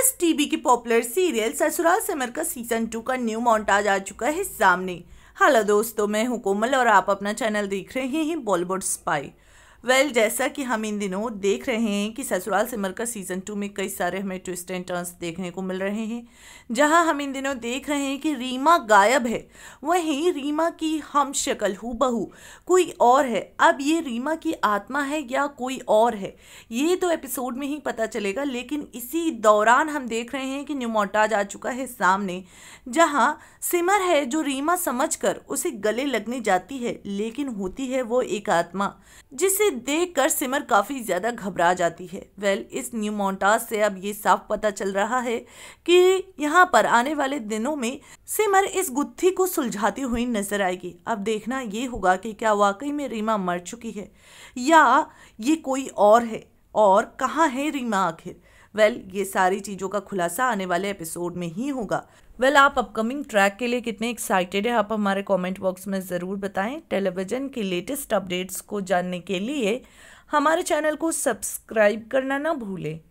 बस टीवी के popular serial Sasural Simar का सीजन टू का न्यू मॉन्टाज आ चुका है सामने हेलो दोस्तों मैं हूं कोमल और आप अपना चैनल देख रहे हैं बॉलीवुड स्पाई वेल well, जैसा कि हम इन दिनों देख रहे हैं कि ससुराल सिमर का सीज़न टू में कई सारे हमें ट्विस्ट एंड टर्न्स देखने को मिल रहे हैं जहां हम इन दिनों देख रहे हैं कि रीमा गायब है वहीं रीमा की हम शक्ल हु बहू कोई और है अब ये रीमा की आत्मा है या कोई और है ये तो एपिसोड में ही पता चलेगा लेकिन इसी दौरान हम देख रहे हैं कि न्यूमोटाज आ चुका है सामने जहाँ सिमर है जो रीमा समझ कर उसे गले लगने जाती है लेकिन होती है वो एक आत्मा जिसे इसे देखकर सिमर काफ़ी ज़्यादा घबरा जाती है वेल इस न्यू मोन्टाज से अब ये साफ पता चल रहा है कि यहाँ पर आने वाले दिनों में सिमर इस गुत्थी को सुलझाती हुई नजर आएगी अब देखना ये होगा कि क्या वाकई में रीमा मर चुकी है या ये कोई और है और कहाँ है रीमा आखिर वेल well, ये सारी चीज़ों का खुलासा आने वाले एपिसोड में ही होगा वेल well, आप अपकमिंग ट्रैक के लिए कितने एक्साइटेड हैं आप हमारे कमेंट बॉक्स में ज़रूर बताएं टेलीविज़न के लेटेस्ट अपडेट्स को जानने के लिए हमारे चैनल को सब्सक्राइब करना ना भूलें